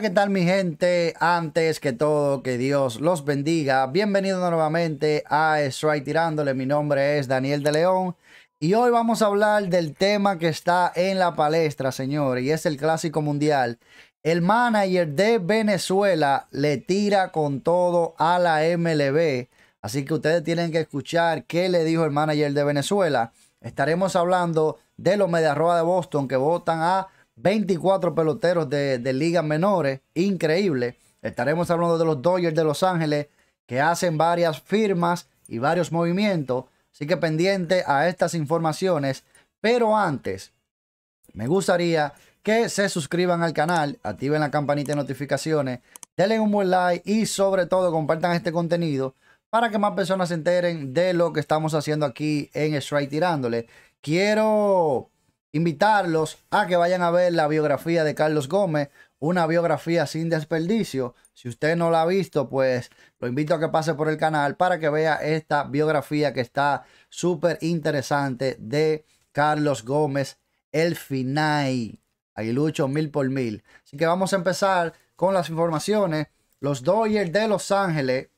¿qué tal mi gente? Antes que todo, que Dios los bendiga. bienvenido nuevamente a Strike Tirándole. Mi nombre es Daniel de León y hoy vamos a hablar del tema que está en la palestra, señores, y es el Clásico Mundial. El manager de Venezuela le tira con todo a la MLB. Así que ustedes tienen que escuchar qué le dijo el manager de Venezuela. Estaremos hablando de los Mediarroa de Boston que votan a 24 peloteros de, ligas menores, increíble. Estaremos hablando de los Dodgers de Los Ángeles que hacen varias firmas y varios movimientos. Así que pendiente a estas informaciones. Pero antes, me gustaría que se suscriban al canal, activen la campanita de notificaciones, denle un buen like y sobre todo compartan este contenido para que más personas se enteren de lo que estamos haciendo aquí en Strike Tirándole. Quiero invitarlos a que vayan a ver la biografía de Carlos Gómez, una biografía sin desperdicio. Si usted no la ha visto, pues lo invito a que pase por el canal para que vea esta biografía que está súper interesante de Carlos Gómez, el FINAI. Aguilucho mil por mil. Así que vamos a empezar con las informaciones. Los Dodgers de Los Ángeles.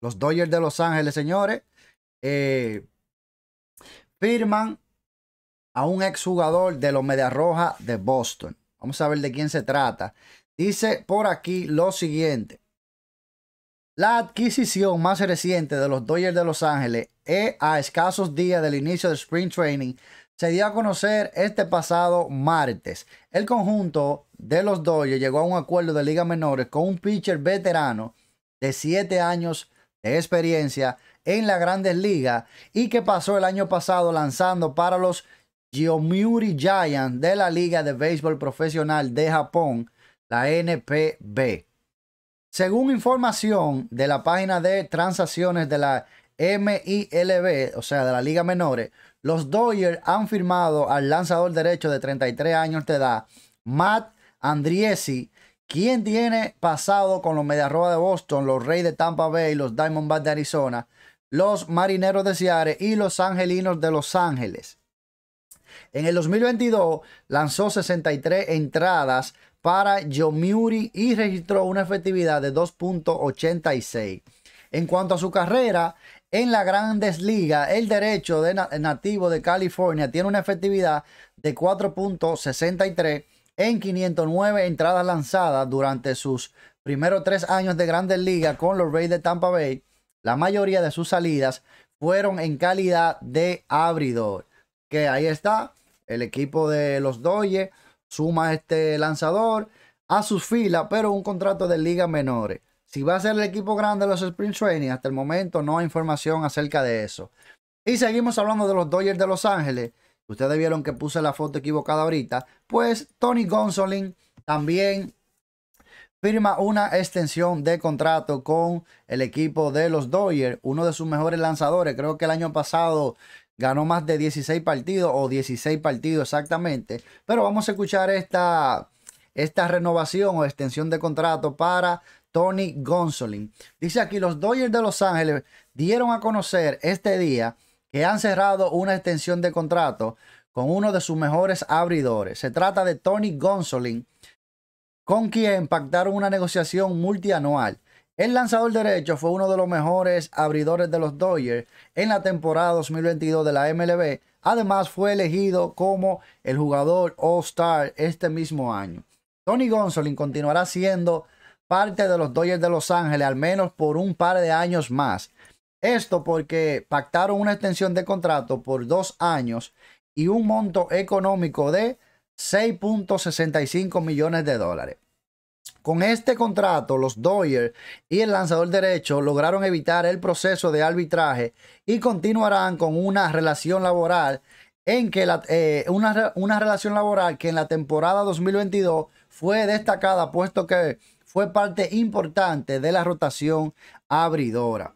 Los Dodgers de Los Ángeles, señores. Eh, firman a un exjugador de los Medias Rojas de Boston. Vamos a ver de quién se trata. Dice por aquí lo siguiente. La adquisición más reciente de los Dodgers de Los Ángeles a escasos días del inicio del Spring Training se dio a conocer este pasado martes. El conjunto de los Dodgers llegó a un acuerdo de liga menores con un pitcher veterano de 7 años de experiencia en la grandes ligas y que pasó el año pasado lanzando para los Yomiuri Giants de la Liga de Béisbol Profesional de Japón, la NPB. Según información de la página de transacciones de la MILB, o sea, de la Liga Menores, los Dodgers han firmado al lanzador derecho de 33 años de edad, Matt Andriesi, quien tiene pasado con los Rojas de Boston, los Reyes de Tampa Bay, los Diamondbacks de Arizona, los Marineros de Seattle y los Angelinos de Los Ángeles. En el 2022 lanzó 63 entradas para Yomiuri y registró una efectividad de 2.86. En cuanto a su carrera, en la Grandes Ligas, el derecho de nativo de California tiene una efectividad de 4.63 en 509 entradas lanzadas durante sus primeros tres años de Grandes Ligas con los Reyes de Tampa Bay. La mayoría de sus salidas fueron en calidad de abridor que ahí está, el equipo de los Doyle suma este lanzador a sus filas, pero un contrato de liga menores. Si va a ser el equipo grande de los Sprint Training, hasta el momento no hay información acerca de eso. Y seguimos hablando de los Dodgers de Los Ángeles. Ustedes vieron que puse la foto equivocada ahorita. Pues Tony Gonsolin también firma una extensión de contrato con el equipo de los Dodgers, uno de sus mejores lanzadores. Creo que el año pasado ganó más de 16 partidos o 16 partidos exactamente. Pero vamos a escuchar esta, esta renovación o extensión de contrato para Tony Gonsolin. Dice aquí, los Dodgers de Los Ángeles dieron a conocer este día que han cerrado una extensión de contrato con uno de sus mejores abridores. Se trata de Tony Gonsolin, con quien pactaron una negociación multianual el lanzador derecho fue uno de los mejores abridores de los Dodgers en la temporada 2022 de la MLB. Además, fue elegido como el jugador All-Star este mismo año. Tony Gonsolin continuará siendo parte de los Dodgers de Los Ángeles al menos por un par de años más. Esto porque pactaron una extensión de contrato por dos años y un monto económico de 6.65 millones de dólares. Con este contrato, los Doyers y el lanzador derecho lograron evitar el proceso de arbitraje y continuarán con una relación laboral en que eh, una relación laboral que en la temporada 2022 fue destacada puesto que fue parte importante de la rotación abridora.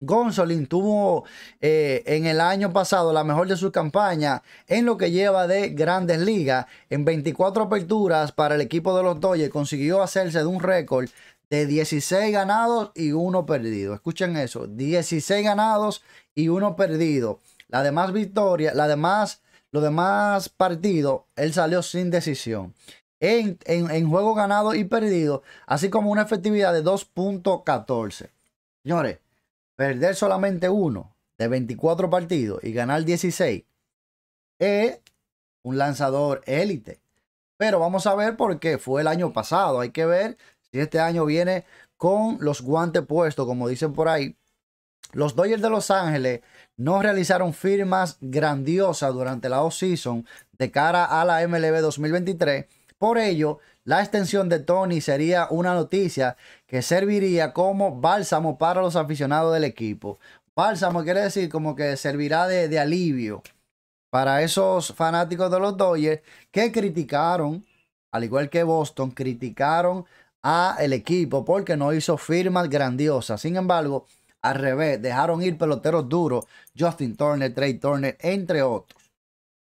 Gonzolin tuvo eh, en el año pasado la mejor de su campaña en lo que lleva de grandes ligas. En 24 aperturas para el equipo de los Dodgers consiguió hacerse de un récord de 16 ganados y 1 perdido. Escuchen eso, 16 ganados y 1 perdido. La demás victoria, la demás, los demás partidos, él salió sin decisión. En, en juego ganado y perdido, así como una efectividad de 2.14. Señores, perder solamente uno de 24 partidos y ganar 16 es un lanzador élite. Pero vamos a ver por qué fue el año pasado. Hay que ver si este año viene con los guantes puestos, como dicen por ahí. Los Dodgers de Los Ángeles no realizaron firmas grandiosas durante la off-season de cara a la MLB 2023. Por ello, la extensión de Tony sería una noticia que serviría como bálsamo para los aficionados del equipo. Bálsamo quiere decir como que servirá de, alivio para esos fanáticos de los Dodgers que criticaron, al igual que Boston, criticaron a el equipo porque no hizo firmas grandiosas. Sin embargo, al revés, dejaron ir peloteros duros, Justin Turner, Trey Turner, entre otros.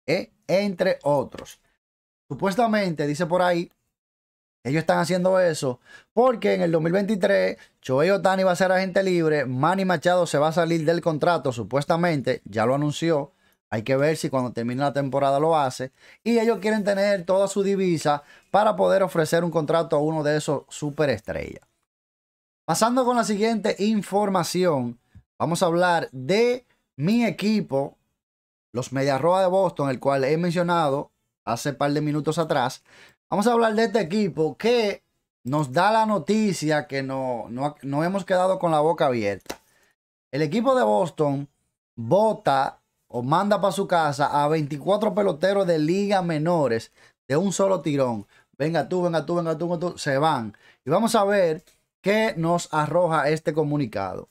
¿eh? Entre otros. Supuestamente, dice por ahí, ellos están haciendo eso porque en el 2023 Choey Otani va a ser agente libre, Manny Machado se va a salir del contrato supuestamente, ya lo anunció, hay que ver si cuando termine la temporada lo hace, y ellos quieren tener toda su divisa para poder ofrecer un contrato a uno de esos superestrellas. Pasando con la siguiente información, vamos a hablar de mi equipo, los Mediarroa de Boston, el cual he mencionado hace par de minutos atrás, Vamos a hablar de este equipo que nos da la noticia que no, hemos quedado con la boca abierta. El equipo de Boston vota o manda para su casa a 24 peloteros de liga menores de un solo tirón. Venga tú, venga tú, venga tú, venga tú. Se van. Y vamos a ver qué nos arroja este comunicado.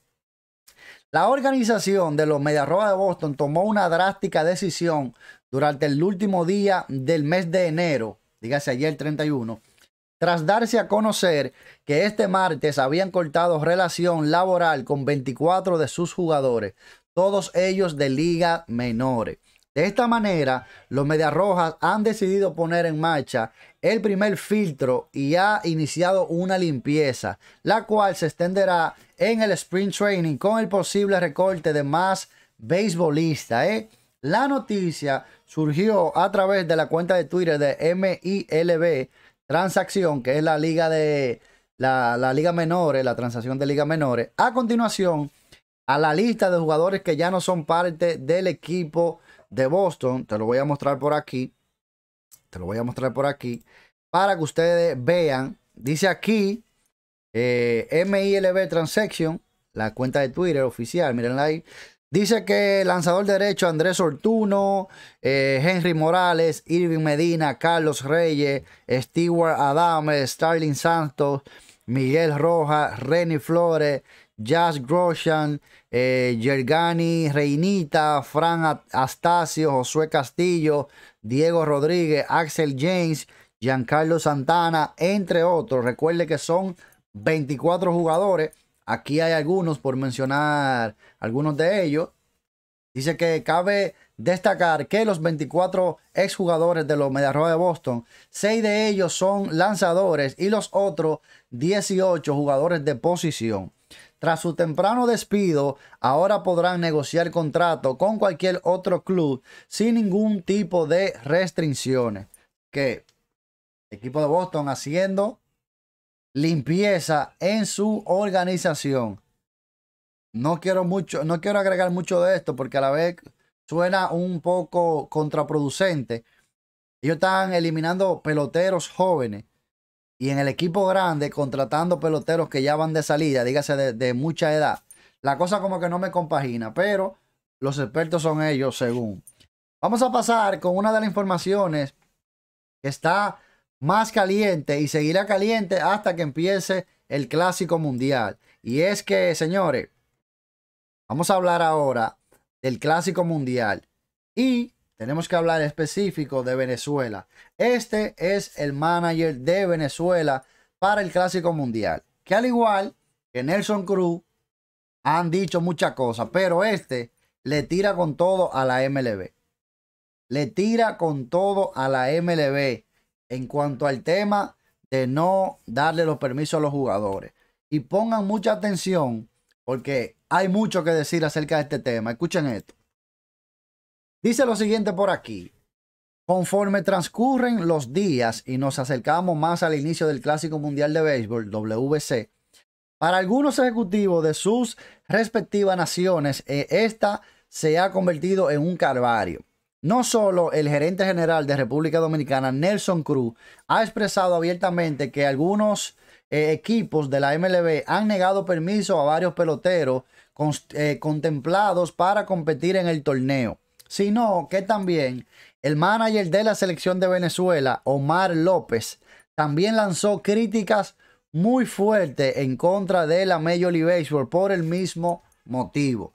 La organización de los Rojas de Boston tomó una drástica decisión durante el último día del mes de enero dígase ayer 31, tras darse a conocer que este martes habían cortado relación laboral con 24 de sus jugadores, todos ellos de liga menores. De esta manera, los Medias Rojas han decidido poner en marcha el primer filtro y ha iniciado una limpieza, la cual se extenderá en el Spring Training con el posible recorte de más beisbolistas. ¿eh? La noticia surgió a través de la cuenta de Twitter de MILB Transacción, que es la liga de la, la liga menores, la transacción de liga menores. A continuación, a la lista de jugadores que ya no son parte del equipo de Boston, te lo voy a mostrar por aquí. Te lo voy a mostrar por aquí para que ustedes vean. Dice aquí eh, MILB Transaction, la cuenta de Twitter oficial, mirenla ahí. Dice que lanzador derecho Andrés Ortuno, eh, Henry Morales, Irving Medina, Carlos Reyes, Stewart Adams, Starling Santos, Miguel Rojas, Renny Flores, Jazz Groshan, eh, Yergani Reinita, Fran Astacio, Josué Castillo, Diego Rodríguez, Axel James, Giancarlo Santana, entre otros. Recuerde que son 24 jugadores Aquí hay algunos, por mencionar algunos de ellos. Dice que cabe destacar que los 24 exjugadores de los Mediarrojas de Boston, 6 de ellos son lanzadores y los otros 18 jugadores de posición. Tras su temprano despido, ahora podrán negociar contrato con cualquier otro club sin ningún tipo de restricciones. Que equipo de Boston haciendo limpieza en su organización. No quiero mucho, no quiero agregar mucho de esto porque a la vez suena un poco contraproducente. Ellos están eliminando peloteros jóvenes y en el equipo grande contratando peloteros que ya van de salida, dígase de, mucha edad. La cosa como que no me compagina, pero los expertos son ellos según. Vamos a pasar con una de las informaciones que está más caliente y seguirá caliente hasta que empiece el clásico mundial. Y es que, señores, vamos a hablar ahora del clásico mundial y tenemos que hablar específico de Venezuela. Este es el manager de Venezuela para el clásico mundial, que al igual que Nelson Cruz han dicho muchas cosas, pero este le tira con todo a la MLB. Le tira con todo a la MLB en cuanto al tema de no darle los permisos a los jugadores. Y pongan mucha atención porque hay mucho que decir acerca de este tema. Escuchen esto. Dice lo siguiente por aquí. Conforme transcurren los días y nos acercamos más al inicio del Clásico Mundial de Béisbol, WBC, para algunos ejecutivos de sus respectivas naciones, eh, esta se ha convertido en un calvario. No solo el gerente general de República Dominicana, Nelson Cruz, ha expresado abiertamente que algunos eh, equipos de la MLB han negado permiso a varios peloteros eh, contemplados para competir en el torneo, sino que también el manager de la selección de Venezuela, Omar López, también lanzó críticas muy fuertes en contra de la Major League Baseball por el mismo motivo.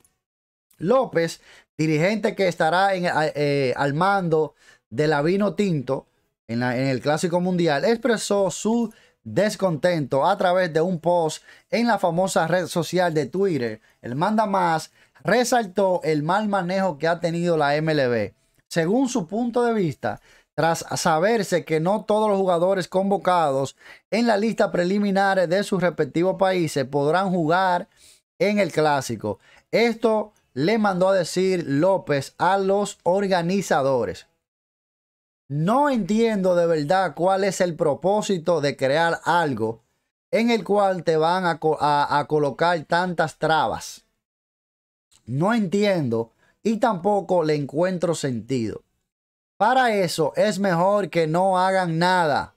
López dirigente que estará eh, eh, al mando de la Vino Tinto en, el Clásico Mundial, expresó su descontento a través de un post en la famosa red social de Twitter. El manda más resaltó el mal manejo que ha tenido la MLB. Según su punto de vista, tras saberse que no todos los jugadores convocados en la lista preliminar de sus respectivos países podrán jugar en el clásico. Esto le mandó a decir López a los organizadores. No entiendo de verdad cuál es el propósito de crear algo en el cual te van a, colocar tantas trabas. No entiendo y tampoco le encuentro sentido. Para eso es mejor que no hagan nada,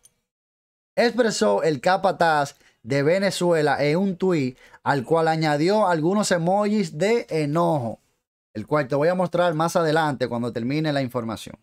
expresó el capataz de Venezuela en un tuit al cual añadió algunos emojis de enojo, el cual te voy a mostrar más adelante cuando termine la información.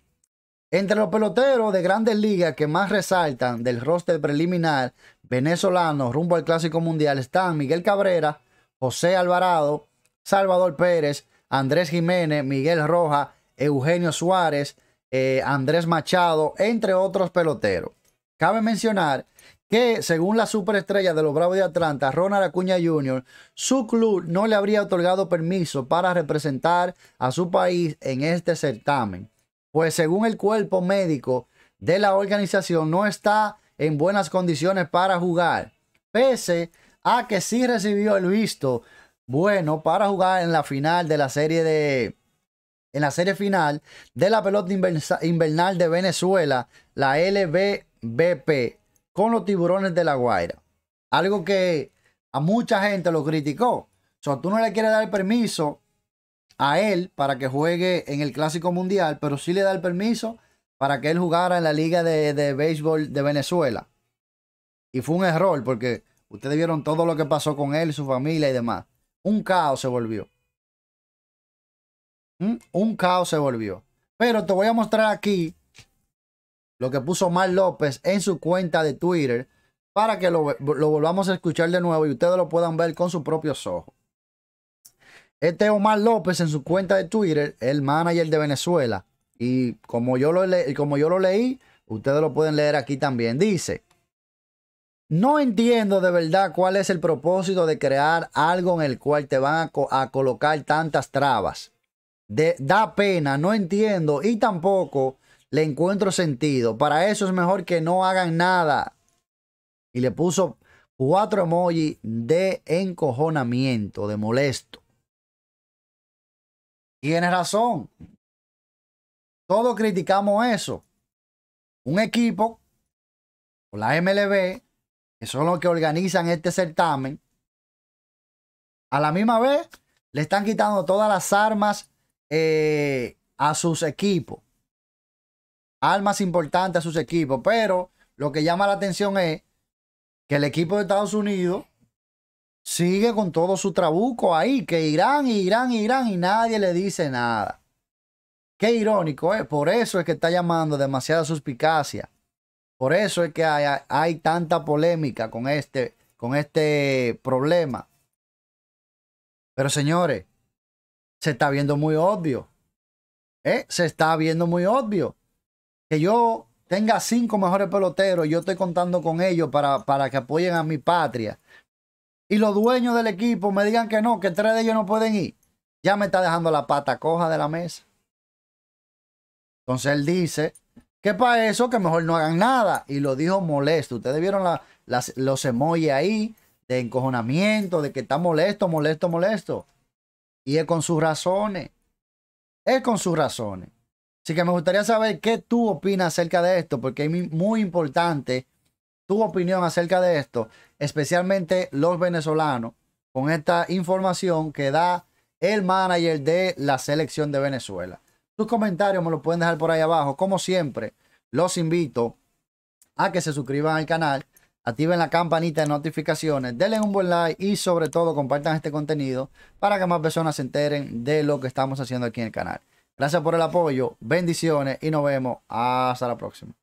Entre los peloteros de grandes ligas que más resaltan del roster preliminar venezolano rumbo al Clásico Mundial están Miguel Cabrera, José Alvarado, Salvador Pérez, Andrés Jiménez, Miguel Roja, Eugenio Suárez, eh, Andrés Machado, entre otros peloteros. Cabe mencionar que según la superestrella de los Bravos de Atlanta, Ronald Acuña Jr., su club no le habría otorgado permiso para representar a su país en este certamen. Pues según el cuerpo médico de la organización, no está en buenas condiciones para jugar, pese a que sí recibió el visto bueno para jugar en la final de la serie de en la serie final de la pelota invernal de Venezuela, la LBBP, con los tiburones de la Guaira. Algo que a mucha gente lo criticó. O sea, tú no le quieres dar permiso a él para que juegue en el Clásico Mundial, pero sí le da el permiso para que él jugara en la Liga de, Béisbol de Venezuela. Y fue un error porque ustedes vieron todo lo que pasó con él, su familia y demás. Un caos se volvió. ¿Mm? Un caos se volvió. Pero te voy a mostrar aquí lo que puso Omar López en su cuenta de Twitter para que lo, volvamos a escuchar de nuevo y ustedes lo puedan ver con sus propios ojos. Este Omar López en su cuenta de Twitter, el manager de Venezuela, y como yo lo, le, como yo lo leí, ustedes lo pueden leer aquí también, dice, no entiendo de verdad cuál es el propósito de crear algo en el cual te van a, colocar tantas trabas. da pena, no entiendo y tampoco le encuentro sentido. Para eso es mejor que no hagan nada. Y le puso cuatro emojis de encojonamiento, de molesto. Tiene razón. Todos criticamos eso. Un equipo, o la MLB, que son los que organizan este certamen, a la misma vez le están quitando todas las armas eh, a sus equipos armas importantes a sus equipos, pero lo que llama la atención es que el equipo de Estados Unidos sigue con todo su trabuco ahí, que Irán, Irán, Irán y nadie le dice nada. Qué irónico, ¿eh? Por eso es que está llamando demasiada suspicacia. Por eso es que hay, tanta polémica con este, con este problema. Pero señores, se está viendo muy obvio. ¿eh? Se está viendo muy obvio que yo tenga cinco mejores peloteros, yo estoy contando con ellos para, para que apoyen a mi patria. Y los dueños del equipo me digan que no, que tres de ellos no pueden ir. Ya me está dejando la pata coja de la mesa. Entonces él dice que para eso que mejor no hagan nada. Y lo dijo molesto. Ustedes vieron las, los emojis ahí de encojonamiento, de que está molesto, molesto, molesto. Y es con sus razones. Es con sus razones. Así que me gustaría saber qué tú opinas acerca de esto, porque es muy importante tu opinión acerca de esto, especialmente los venezolanos, con esta información que da el manager de la selección de Venezuela. Tus comentarios me los pueden dejar por ahí abajo. Como siempre, los invito a que se suscriban al canal, activen la campanita de notificaciones, denle un buen like y sobre todo compartan este contenido para que más personas se enteren de lo que estamos haciendo aquí en el canal. Gracias por el apoyo, bendiciones y nos vemos hasta la próxima.